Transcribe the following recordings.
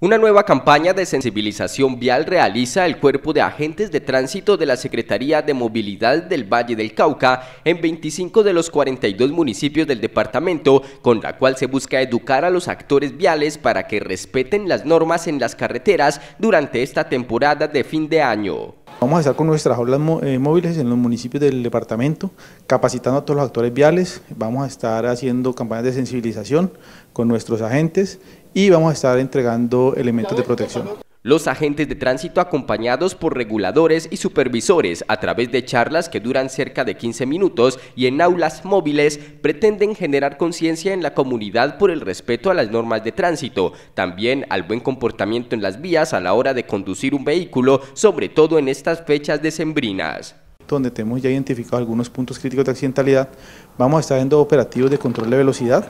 Una nueva campaña de sensibilización vial realiza el Cuerpo de Agentes de Tránsito de la Secretaría de Movilidad del Valle del Cauca en 25 de los 42 municipios del departamento, con la cual se busca educar a los actores viales para que respeten las normas en las carreteras durante esta temporada de fin de año. Vamos a estar con nuestras aulas eh, móviles en los municipios del departamento, capacitando a todos los actores viales, vamos a estar haciendo campañas de sensibilización con nuestros agentes y vamos a estar entregando elementos de protección. Los agentes de tránsito acompañados por reguladores y supervisores a través de charlas que duran cerca de 15 minutos y en aulas móviles pretenden generar conciencia en la comunidad por el respeto a las normas de tránsito, también al buen comportamiento en las vías a la hora de conducir un vehículo, sobre todo en estas fechas decembrinas donde tenemos ya identificado algunos puntos críticos de accidentalidad, vamos a estar viendo operativos de control de velocidad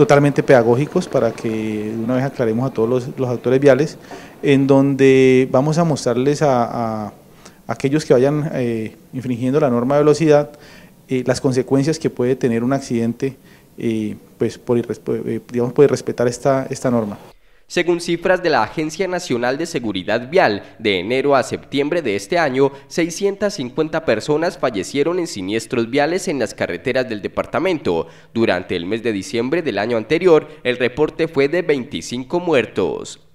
totalmente pedagógicos para que una vez aclaremos a todos los, actores viales, en donde vamos a mostrarles a, aquellos que vayan eh, infringiendo la norma de velocidad eh, las consecuencias que puede tener un accidente eh, pues por, digamos, por respetar esta, esta norma. Según cifras de la Agencia Nacional de Seguridad Vial, de enero a septiembre de este año, 650 personas fallecieron en siniestros viales en las carreteras del departamento. Durante el mes de diciembre del año anterior, el reporte fue de 25 muertos.